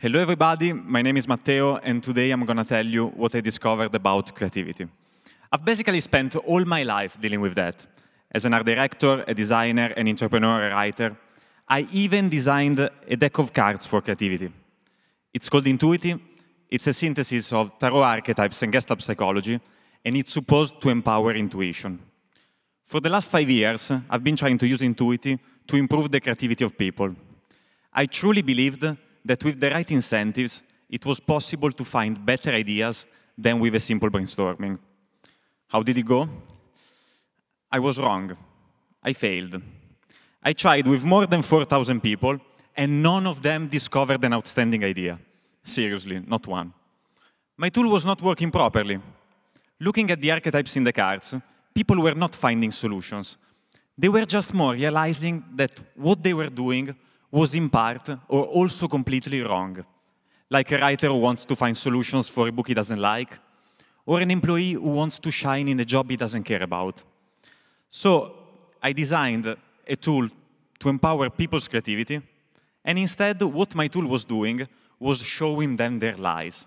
Hello everybody, my name is Matteo and today I'm gonna tell you what I discovered about creativity. I've basically spent all my life dealing with that. As an art director, a designer, an entrepreneur, a writer, I even designed a deck of cards for creativity. It's called Intuity, it's a synthesis of tarot archetypes and Gestalt psychology, and it's supposed to empower intuition. For the last five years, I've been trying to use Intuity to improve the creativity of people. I truly believed that with the right incentives, it was possible to find better ideas than with a simple brainstorming. How did it go? I was wrong. I failed. I tried with more than 4,000 people, and none of them discovered an outstanding idea. Seriously, not one. My tool was not working properly. Looking at the archetypes in the cards, people were not finding solutions. They were just more realizing that what they were doing was in part or also completely wrong. Like a writer who wants to find solutions for a book he doesn't like, or an employee who wants to shine in a job he doesn't care about. So I designed a tool to empower people's creativity, and instead, what my tool was doing was showing them their lies.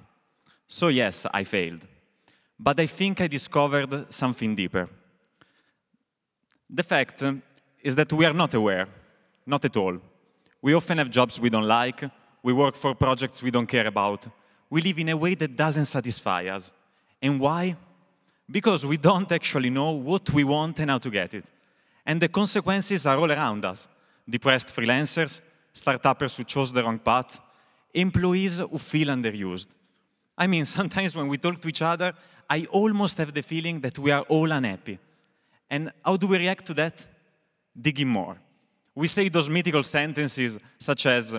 So, yes, I failed. But I think I discovered something deeper. The fact is that we are not aware, not at all we often have jobs we don't like. We work for projects we don't care about. We live in a way that doesn't satisfy us. And why? Because we don't actually know what we want and how to get it. And the consequences are all around us depressed freelancers, startups who chose the wrong path, employees who feel underused. I mean, sometimes when we talk to each other, I almost have the feeling that we are all unhappy. And how do we react to that? Digging more. We say those mythical sentences such as,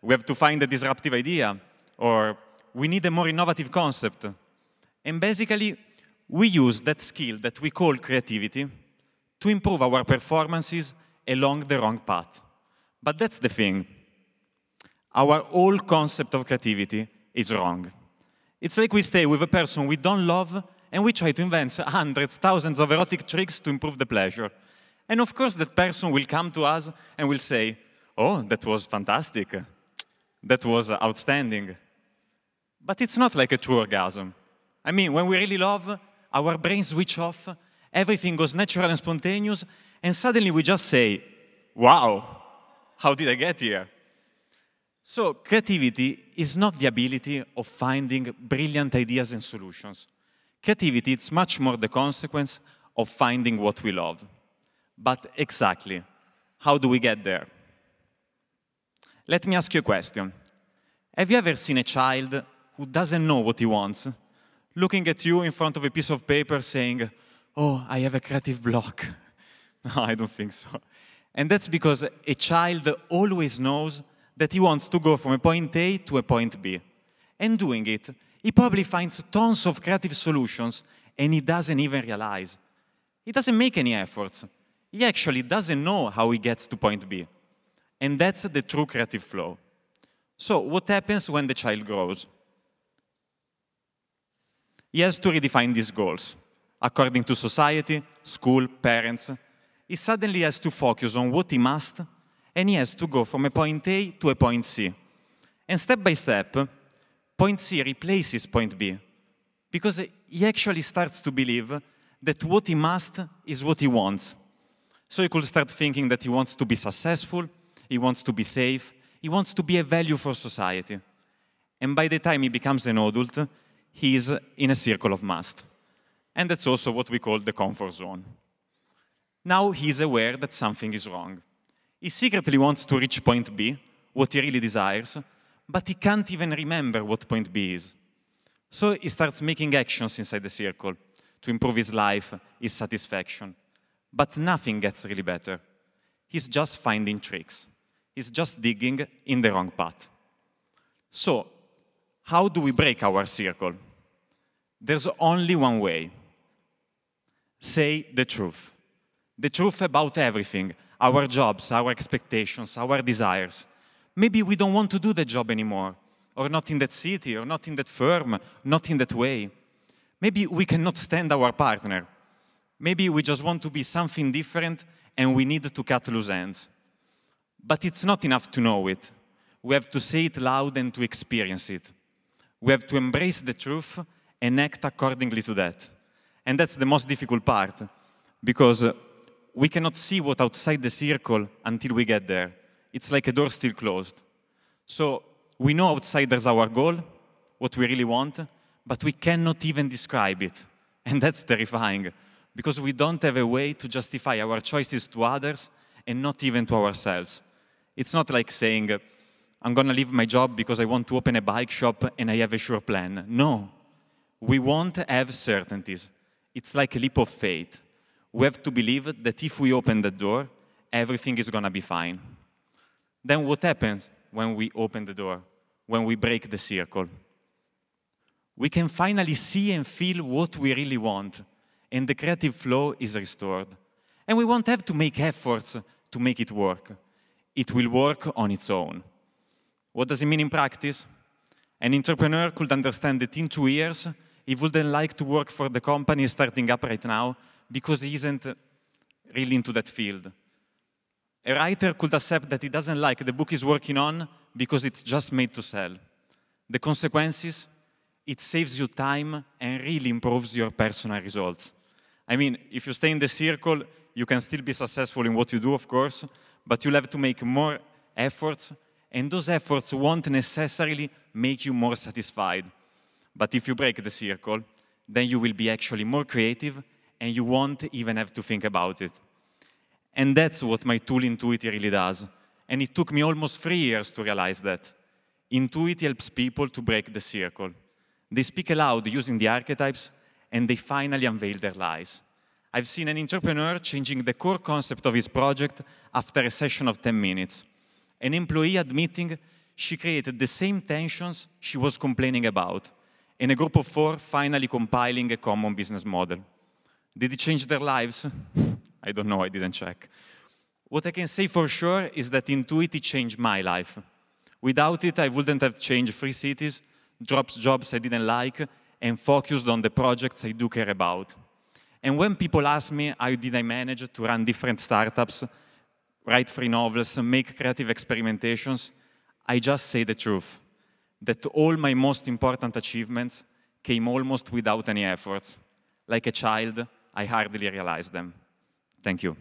we have to find a disruptive idea, or we need a more innovative concept. And basically, we use that skill that we call creativity to improve our performances along the wrong path. But that's the thing. Our whole concept of creativity is wrong. It's like we stay with a person we don't love and we try to invent hundreds, thousands of erotic tricks to improve the pleasure. And of course, that person will come to us and will say, Oh, that was fantastic. That was outstanding. But it's not like a true orgasm. I mean, when we really love, our brains switch off, everything goes natural and spontaneous, and suddenly we just say, Wow, how did I get here? So, creativity is not the ability of finding brilliant ideas and solutions. Creativity is much more the consequence of finding what we love. But exactly, how do we get there? Let me ask you a question. Have you ever seen a child who doesn't know what he wants, looking at you in front of a piece of paper saying, Oh, I have a creative block? no, I don't think so. And that's because a child always knows that he wants to go from a point A to a point B. And doing it, he probably finds tons of creative solutions and he doesn't even realize. He doesn't make any efforts he actually doesn't know how he gets to point B. And that's the true creative flow. So what happens when the child grows? He has to redefine these goals. According to society, school, parents, he suddenly has to focus on what he must, and he has to go from a point A to a point C. And step by step, point C replaces point B, because he actually starts to believe that what he must is what he wants. So he could start thinking that he wants to be successful, he wants to be safe, he wants to be a value for society. And by the time he becomes an adult, he is in a circle of must. And that's also what we call the comfort zone. Now he's aware that something is wrong. He secretly wants to reach point B, what he really desires, but he can't even remember what point B is. So he starts making actions inside the circle to improve his life, his satisfaction but nothing gets really better. He's just finding tricks. He's just digging in the wrong path. So, how do we break our circle? There's only one way. Say the truth. The truth about everything our jobs, our expectations, our desires. Maybe we don't want to do the job anymore, or not in that city, or not in that firm, not in that way. Maybe we cannot stand our partner. Maybe we just want to be something different and we need to cut loose ends. But it's not enough to know it. We have to say it loud and to experience it. We have to embrace the truth and act accordingly to that. And that's the most difficult part, because we cannot see what outside the circle until we get there. It's like a door still closed. So we know outside there's our goal, what we really want, but we cannot even describe it. And that's terrifying because we don't have a way to justify our choices to others and not even to ourselves. It's not like saying, I'm going to leave my job because I want to open a bike shop and I have a sure plan. No, we won't have certainties. It's like a leap of faith. We have to believe that if we open the door, everything is going to be fine. Then what happens when we open the door, when we break the circle? We can finally see and feel what we really want and the creative flow is restored. And we won't have to make efforts to make it work. It will work on its own. What does it mean in practice? An entrepreneur could understand that in two years, he wouldn't like to work for the company starting up right now because he isn't really into that field. A writer could accept that he doesn't like the book he's working on because it's just made to sell. The consequences? It saves you time and really improves your personal results. I mean, if you stay in the circle, you can still be successful in what you do, of course, but you'll have to make more efforts, and those efforts won't necessarily make you more satisfied. But if you break the circle, then you will be actually more creative and you won't even have to think about it. And that's what my tool Intuit really does. And it took me almost three years to realize that. Intuit helps people to break the circle. They speak aloud using the archetypes and they finally unveil their lies. I've seen an entrepreneur changing the core concept of his project after a session of 10 minutes, an employee admitting she created the same tensions she was complaining about, and a group of four finally compiling a common business model. Did it change their lives? I don't know, I didn't check. What I can say for sure is that Intuit changed my life. Without it, I wouldn't have changed three cities, dropped jobs I didn't like, and focused on the projects I do care about. And when people ask me how did I manage to run different startups, write free novels, make creative experimentations, I just say the truth, that all my most important achievements came almost without any efforts. Like a child, I hardly realized them. Thank you.